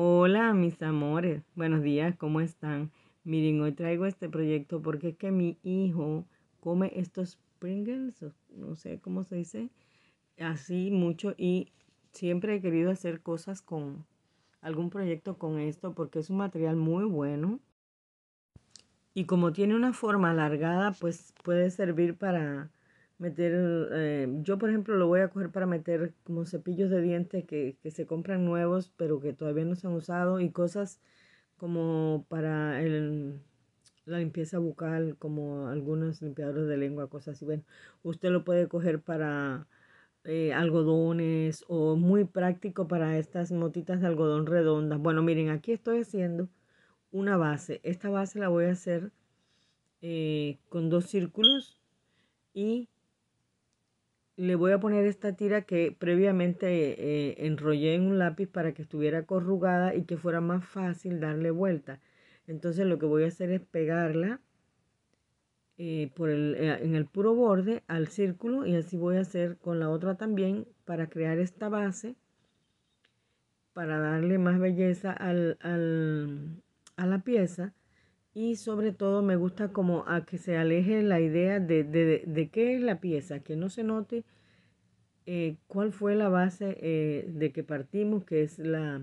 Hola, mis amores. Buenos días, ¿cómo están? Miren, hoy traigo este proyecto porque es que mi hijo come estos Pringles, no sé cómo se dice, así mucho y siempre he querido hacer cosas con algún proyecto con esto porque es un material muy bueno. Y como tiene una forma alargada, pues puede servir para meter, eh, yo por ejemplo lo voy a coger para meter como cepillos de dientes que, se compran nuevos pero que todavía no se han usado y cosas como para la limpieza bucal, como algunos limpiadores de lengua, cosas así. Bueno, usted lo puede coger para eh, algodones o muy práctico para estas motitas de algodón redondas. Bueno, miren, aquí estoy haciendo una base. Esta base la voy a hacer eh, con dos círculos y le voy a poner esta tira que previamente eh, enrollé en un lápiz para que estuviera corrugada y que fuera más fácil darle vuelta. Entonces lo que voy a hacer es pegarla eh, por el, eh, en el puro borde al círculo y así voy a hacer con la otra también para crear esta base para darle más belleza al, a la pieza y sobre todo me gusta como a que se aleje la idea de, qué es la pieza, que no se note eh, cuál fue la base eh, de que partimos, que es la,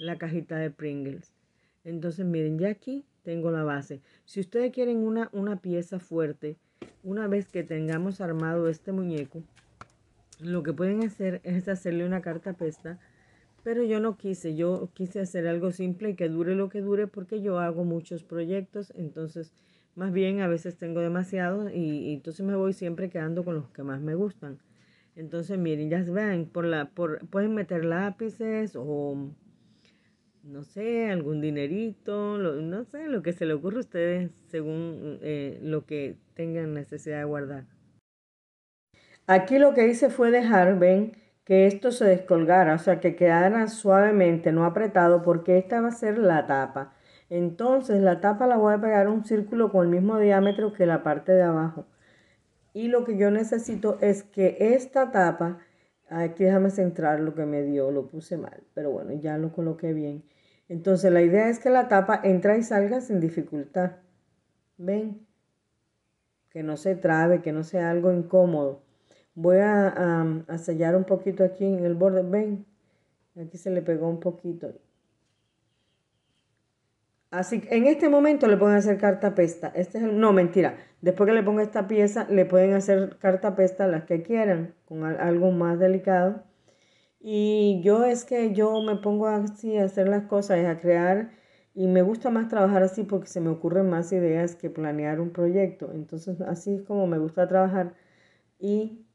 la cajita de Pringles. Entonces miren, ya aquí tengo la base. Si ustedes quieren una, una pieza fuerte, una vez que tengamos armado este muñeco, lo que pueden hacer es hacerle una carta pesta pero yo no quise, yo quise hacer algo simple y que dure lo que dure porque yo hago muchos proyectos, entonces más bien a veces tengo demasiado y, entonces me voy siempre quedando con los que más me gustan. Entonces miren, ya vean, por la, por, pueden meter lápices o no sé, algún dinerito, no sé, lo que se le ocurra a ustedes según eh, lo que tengan necesidad de guardar. Aquí lo que hice fue dejar, ven, que esto se descolgara, o sea, que quedara suavemente, no apretado, porque esta va a ser la tapa. Entonces la tapa la voy a pegar un círculo con el mismo diámetro que la parte de abajo. Y lo que yo necesito es que esta tapa, aquí déjame centrar lo que me dio, lo puse mal, pero bueno, ya lo coloqué bien. Entonces la idea es que la tapa entra y salga sin dificultad. ¿Ven? Que no se trabe, que no sea algo incómodo. Voy a, sellar un poquito aquí en el borde. Ven, aquí se le pegó un poquito. Así que en este momento le pueden hacer carta pesta. Este es el, no, mentira. Después que le ponga esta pieza, le pueden hacer carta pesta las que quieran, con algo más delicado. Y yo es que yo me pongo así a hacer las cosas, a crear. Y me gusta más trabajar así porque se me ocurren más ideas que planear un proyecto. Entonces así es como me gusta trabajar. Y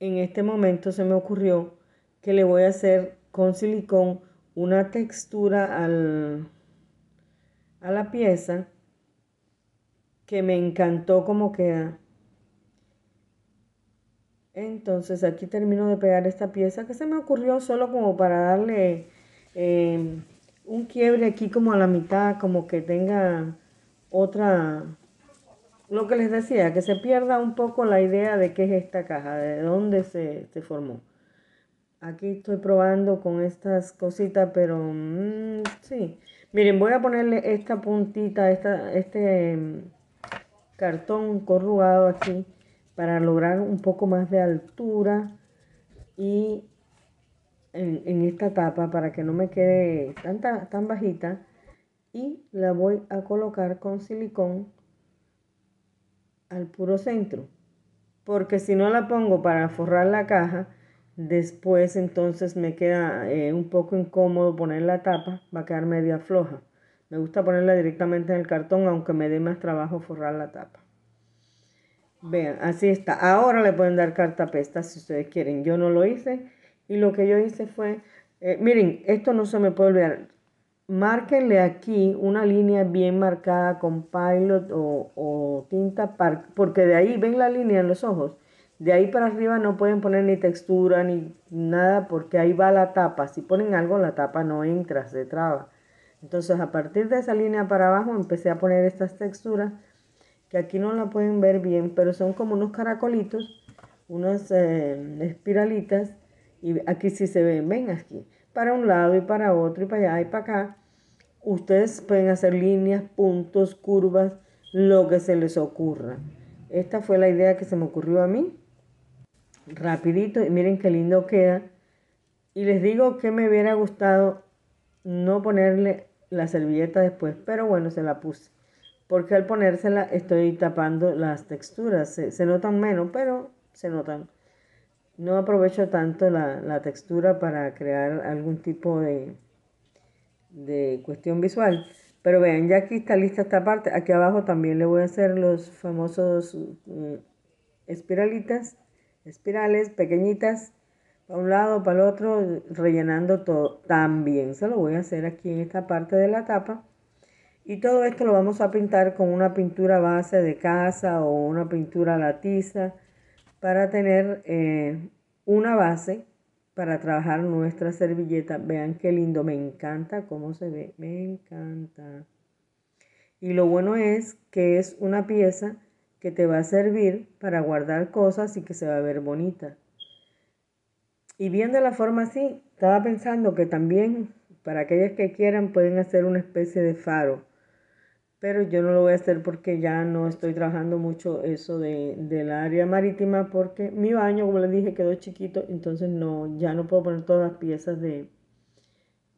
en este momento se me ocurrió que le voy a hacer con silicón una textura al, a la pieza que me encantó como queda. Entonces aquí termino de pegar esta pieza que se me ocurrió solo como para darle eh, un quiebre aquí como a la mitad, como que tenga otra lo que les decía, que se pierda un poco la idea de qué es esta caja, de dónde se, formó. Aquí estoy probando con estas cositas, pero mm, sí. Miren, voy a ponerle esta puntita, esta, este mm, cartón corrugado aquí para lograr un poco más de altura y en, esta tapa para que no me quede tanta tan, tan bajita y la voy a colocar con silicón al puro centro, porque si no la pongo para forrar la caja, después entonces me queda eh, un poco incómodo poner la tapa, va a quedar media floja. Me gusta ponerla directamente en el cartón, aunque me dé más trabajo forrar la tapa. Vean, así está. Ahora le pueden dar cartapesta si ustedes quieren. Yo no lo hice y lo que yo hice fue, eh, miren, esto no se me puede olvidar márquenle aquí una línea bien marcada con pilot o, tinta, porque de ahí ven la línea en los ojos. De ahí para arriba no pueden poner ni textura ni nada porque ahí va la tapa. Si ponen algo, la tapa no entra, se traba. Entonces a partir de esa línea para abajo empecé a poner estas texturas que aquí no la pueden ver bien, pero son como unos caracolitos, unas eh, espiralitas y aquí sí se ven, ven aquí para un lado y para otro y para allá y para acá. Ustedes pueden hacer líneas, puntos, curvas, lo que se les ocurra. Esta fue la idea que se me ocurrió a mí. Rapidito, y miren qué lindo queda. Y les digo que me hubiera gustado no ponerle la servilleta después, pero bueno, se la puse. Porque al ponérsela estoy tapando las texturas. Se, se notan menos, pero se notan no aprovecho tanto la, textura para crear algún tipo de, cuestión visual. Pero vean, ya aquí está lista esta parte. Aquí abajo también le voy a hacer los famosos mm, espiralitas, espirales pequeñitas, para un lado, para el otro, rellenando todo. También se lo voy a hacer aquí en esta parte de la tapa. Y todo esto lo vamos a pintar con una pintura base de casa o una pintura latiza para tener eh, una base para trabajar nuestra servilleta. Vean qué lindo, me encanta cómo se ve, me encanta. Y lo bueno es que es una pieza que te va a servir para guardar cosas y que se va a ver bonita. Y viendo la forma así, estaba pensando que también para aquellas que quieran pueden hacer una especie de faro pero yo no lo voy a hacer porque ya no estoy trabajando mucho eso del área marítima porque mi baño, como les dije, quedó chiquito, entonces no, ya no puedo poner todas las piezas de,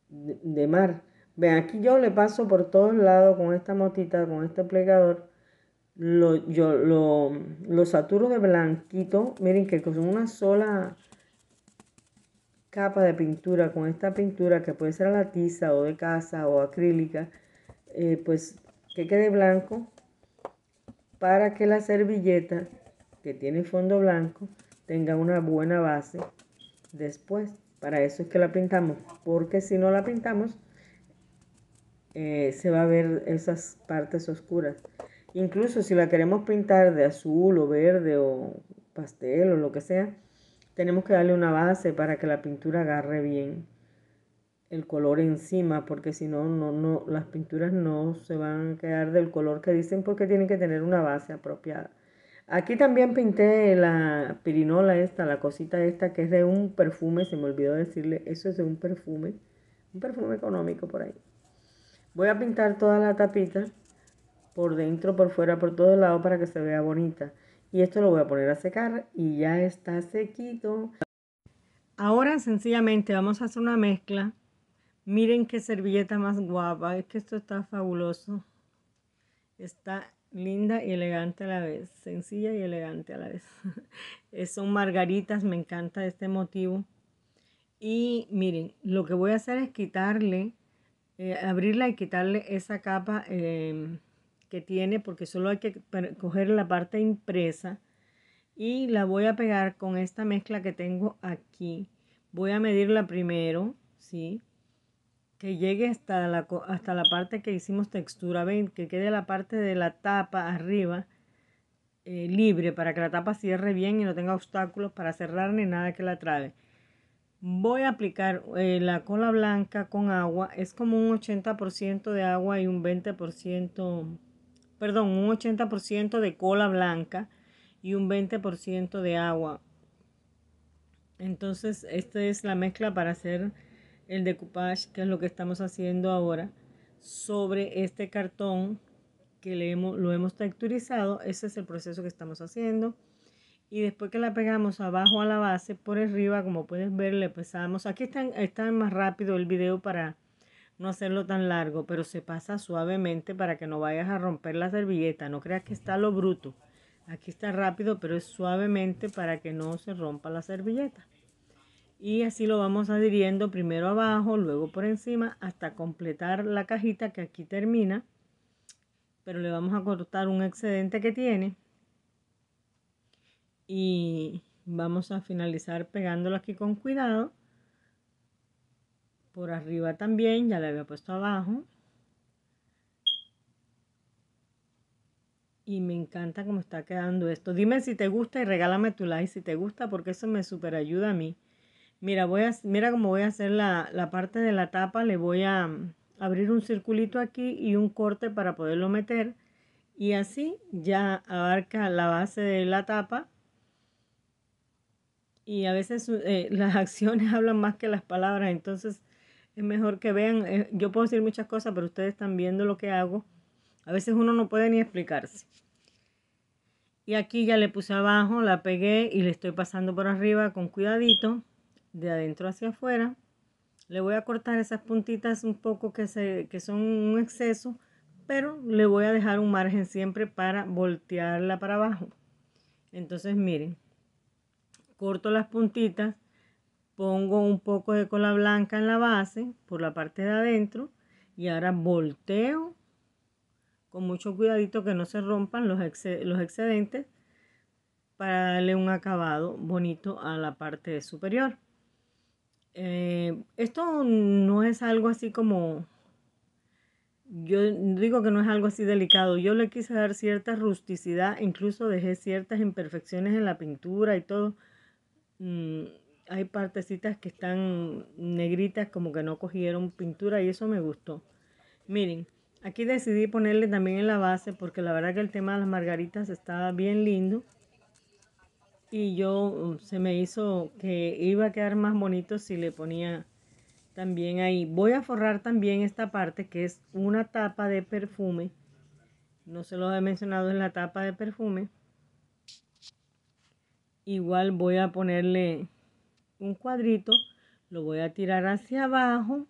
de, mar. Vean, aquí yo le paso por todos lados con esta motita, con este plegador, lo, yo lo, saturo de blanquito, miren que con una sola capa de pintura, con esta pintura que puede ser a la tiza o de casa o acrílica, eh, pues que quede blanco para que la servilleta que tiene fondo blanco tenga una buena base después. Para eso es que la pintamos, porque si no la pintamos eh, se va a ver esas partes oscuras. Incluso si la queremos pintar de azul o verde o pastel o lo que sea, tenemos que darle una base para que la pintura agarre bien el color encima, porque si no, no, las pinturas no se van a quedar del color que dicen porque tienen que tener una base apropiada. Aquí también pinté la pirinola esta, la cosita esta, que es de un perfume, se me olvidó decirle, eso es de un perfume, un perfume económico por ahí. Voy a pintar toda la tapita, por dentro, por fuera, por todos lados, para que se vea bonita. Y esto lo voy a poner a secar y ya está sequito. Ahora sencillamente vamos a hacer una mezcla Miren qué servilleta más guapa. Es que esto está fabuloso. Está linda y elegante a la vez. Sencilla y elegante a la vez. Eh, son margaritas. Me encanta este motivo. Y miren, lo que voy a hacer es quitarle, eh, abrirla y quitarle esa capa em, que tiene. Porque solo hay que coger la parte impresa. Y la voy a pegar con esta mezcla que tengo aquí. Voy a medirla primero, ¿sí? que llegue hasta la, hasta la parte que hicimos textura, ven, que quede la parte de la tapa arriba eh, libre para que la tapa cierre bien y no tenga obstáculos para cerrar ni nada que la trabe. Voy a aplicar eh, la cola blanca con agua, es como un 80% de agua y un 20%, perdón, un 80% de cola blanca y un 20% de agua. Entonces, esta es la mezcla para hacer el decoupage, que es lo que estamos haciendo ahora, sobre este cartón que le hemos, lo hemos texturizado. Ese es el proceso que estamos haciendo. Y después que la pegamos abajo a la base, por arriba, como puedes ver, le pesamos. Aquí está, está más rápido el video para no hacerlo tan largo, pero se pasa suavemente para que no vayas a romper la servilleta. No creas que está lo bruto. Aquí está rápido, pero es suavemente para que no se rompa la servilleta y así lo vamos adhiriendo primero abajo, luego por encima hasta completar la cajita que aquí termina, pero le vamos a cortar un excedente que tiene y vamos a finalizar pegándolo aquí con cuidado por arriba también, ya le había puesto abajo y me encanta cómo está quedando esto. Dime si te gusta y regálame tu like si te gusta porque eso me super ayuda a mí. Mira, voy a, mira cómo voy a hacer la, parte de la tapa. Le voy a mm, abrir un circulito aquí y un corte para poderlo meter. Y así ya abarca la base de la tapa. Y a veces eh, las acciones hablan más que las palabras. Entonces es mejor que vean. Eh, yo puedo decir muchas cosas, pero ustedes están viendo lo que hago. A veces uno no puede ni explicarse. Y aquí ya le puse abajo, la pegué y le estoy pasando por arriba con cuidadito de adentro hacia afuera. Le voy a cortar esas puntitas un poco que, se, que son un exceso, pero le voy a dejar un margen siempre para voltearla para abajo. Entonces miren, corto las puntitas, pongo un poco de cola blanca en la base por la parte de adentro y ahora volteo con mucho cuidadito que no se rompan los, los excedentes para darle un acabado bonito a la parte superior. Eh, esto no es algo así como, yo digo que no es algo así delicado, yo le quise dar cierta rusticidad, incluso dejé ciertas imperfecciones en la pintura y todo. Mm, hay partecitas que están negritas como que no cogieron pintura y eso me gustó. Miren, aquí decidí ponerle también en la base porque la verdad que el tema de las margaritas estaba bien lindo y yo uh, se me hizo que iba a quedar más bonito si le ponía también ahí. Voy a forrar también esta parte que es una tapa de perfume. No se lo he mencionado en la tapa de perfume. Igual voy a ponerle un cuadrito, lo voy a tirar hacia abajo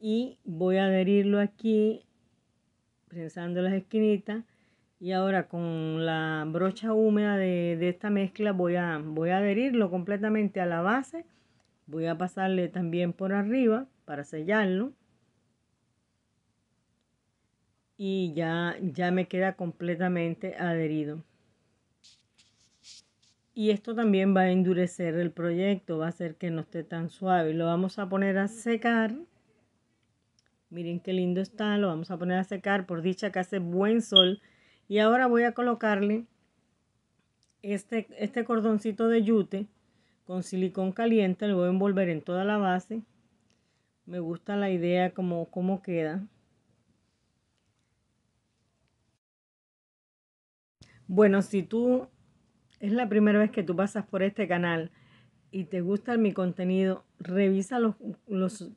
y voy a adherirlo aquí prensando las esquinitas y ahora con la brocha húmeda de, esta mezcla voy a, voy a adherirlo completamente a la base voy a pasarle también por arriba para sellarlo y ya, ya me queda completamente adherido y esto también va a endurecer el proyecto va a hacer que no esté tan suave lo vamos a poner a secar miren qué lindo está lo vamos a poner a secar por dicha que hace buen sol y ahora voy a colocarle este, este cordoncito de yute con silicón caliente. Lo voy a envolver en toda la base. Me gusta la idea como, cómo queda. Bueno, si tú es la primera vez que tú pasas por este canal y te gusta mi contenido, revisa los, los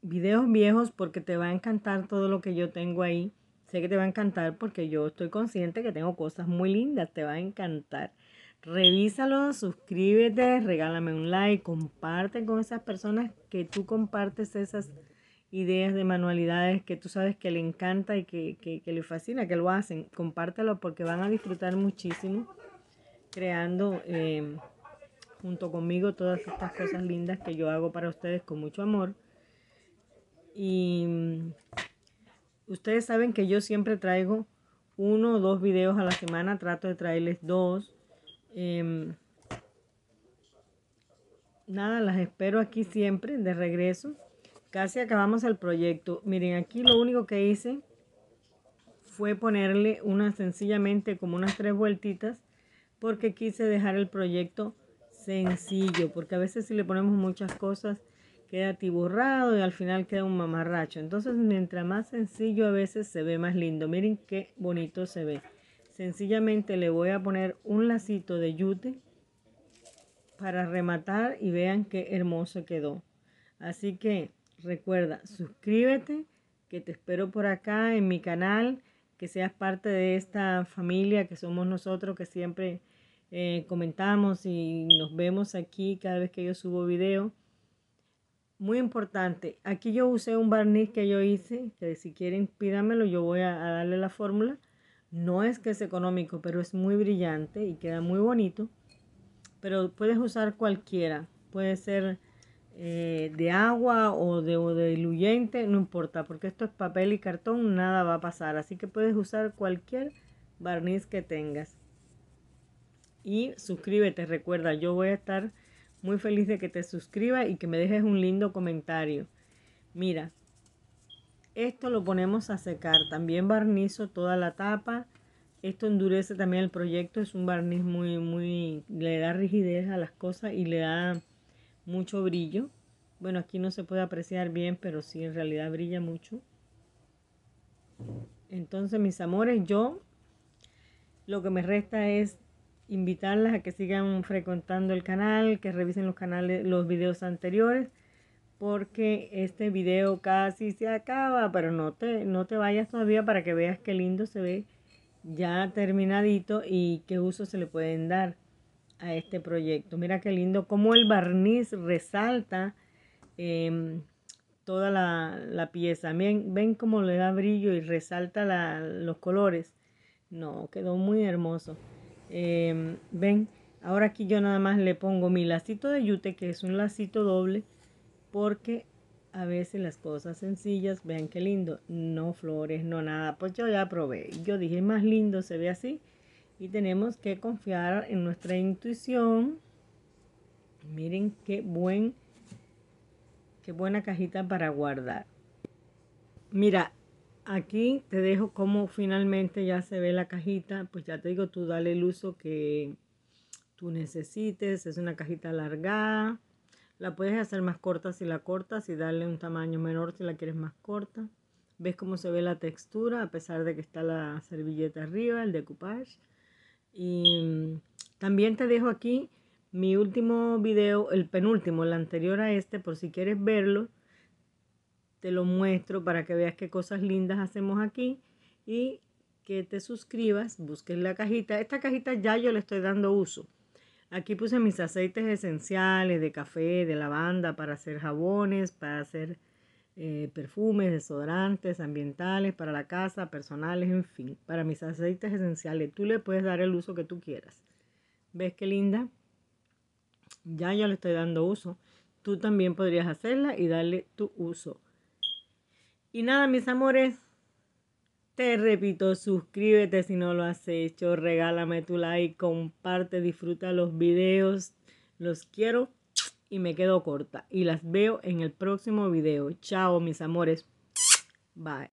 videos viejos porque te va a encantar todo lo que yo tengo ahí. Sé que te va a encantar porque yo estoy consciente que tengo cosas muy lindas, te va a encantar. Revísalo, suscríbete, regálame un like, comparte con esas personas que tú compartes esas ideas de manualidades que tú sabes que le encanta y que, que, le fascina, que lo hacen. Compártelo porque van a disfrutar muchísimo creando em, junto conmigo todas estas cosas lindas que yo hago para ustedes con mucho amor. Y Ustedes saben que yo siempre traigo uno o dos videos a la semana, trato de traerles dos. Em, nada, las espero aquí siempre de regreso. Casi acabamos el proyecto. Miren, aquí lo único que hice fue ponerle unas sencillamente como unas tres vueltitas porque quise dejar el proyecto sencillo, porque a veces si le ponemos muchas cosas queda tiburrado y al final queda un mamarracho. Entonces, mientras más sencillo a veces se ve más lindo. Miren qué bonito se ve. Sencillamente le voy a poner un lacito de yute para rematar y vean qué hermoso quedó. Así que recuerda, suscríbete, que te espero por acá en mi canal, que seas parte de esta familia que somos nosotros, que siempre eh, comentamos y nos vemos aquí cada vez que yo subo video. Muy importante. Aquí yo usé un barniz que yo hice, que si quieren pídamelo, yo voy a, darle la fórmula. No es que es económico, pero es muy brillante y queda muy bonito. Pero puedes usar cualquiera. Puede ser eh, de agua o de, diluyente, no importa, porque esto es papel y cartón, nada va a pasar. Así que puedes usar cualquier barniz que tengas. Y suscríbete, recuerda, yo voy a estar muy feliz de que te suscribas y que me dejes un lindo comentario. Mira, esto lo ponemos a secar. También barnizo toda la tapa. Esto endurece también el proyecto. Es un barniz muy, muy... Le da rigidez a las cosas y le da mucho brillo. Bueno, aquí no se puede apreciar bien, pero sí, en realidad brilla mucho. Entonces, mis amores, yo lo que me resta es invitarlas a que sigan frecuentando el canal, que revisen los canales, los videos anteriores, porque este video casi se acaba, pero no te, no te vayas todavía para que veas qué lindo se ve ya terminadito y qué uso se le pueden dar a este proyecto. Mira qué lindo, cómo el barniz resalta em, toda la, pieza. Miren, ven cómo le da brillo y resalta los colores. No, quedó muy hermoso. Em, ven, ahora aquí yo nada más le pongo mi lacito de yute, que es un lacito doble, porque a veces las cosas sencillas, vean qué lindo, no flores, no nada, pues yo ya probé, yo dije más lindo se ve así y tenemos que confiar en nuestra intuición, miren qué buen, qué buena cajita para guardar. Mira, Aquí te dejo cómo finalmente ya se ve la cajita. Pues ya te digo, tú dale el uso que tú necesites. Es una cajita alargada. La puedes hacer más corta si la cortas y darle un tamaño menor si la quieres más corta. ¿Ves cómo se ve la textura? A pesar de que está la servilleta arriba, el decoupage. Y mm, también te dejo aquí mi último video, el penúltimo, el anterior a este, por si quieres verlo te lo muestro para que veas qué cosas lindas hacemos aquí y que te suscribas, busques la cajita. Esta cajita ya yo le estoy dando uso. Aquí puse mis aceites esenciales de café, de lavanda para hacer jabones, para hacer eh, perfumes, desodorantes, ambientales, para la casa, personales, en fin, para mis aceites esenciales. Tú le puedes dar el uso que tú quieras. ¿Ves qué linda? Ya yo le estoy dando uso. Tú también podrías hacerla y darle tu uso. Y nada, mis amores, te repito, suscríbete si no lo has hecho, regálame tu like, comparte, disfruta los videos, los quiero y me quedo corta. Y las veo en el próximo video. Chao, mis amores. Bye.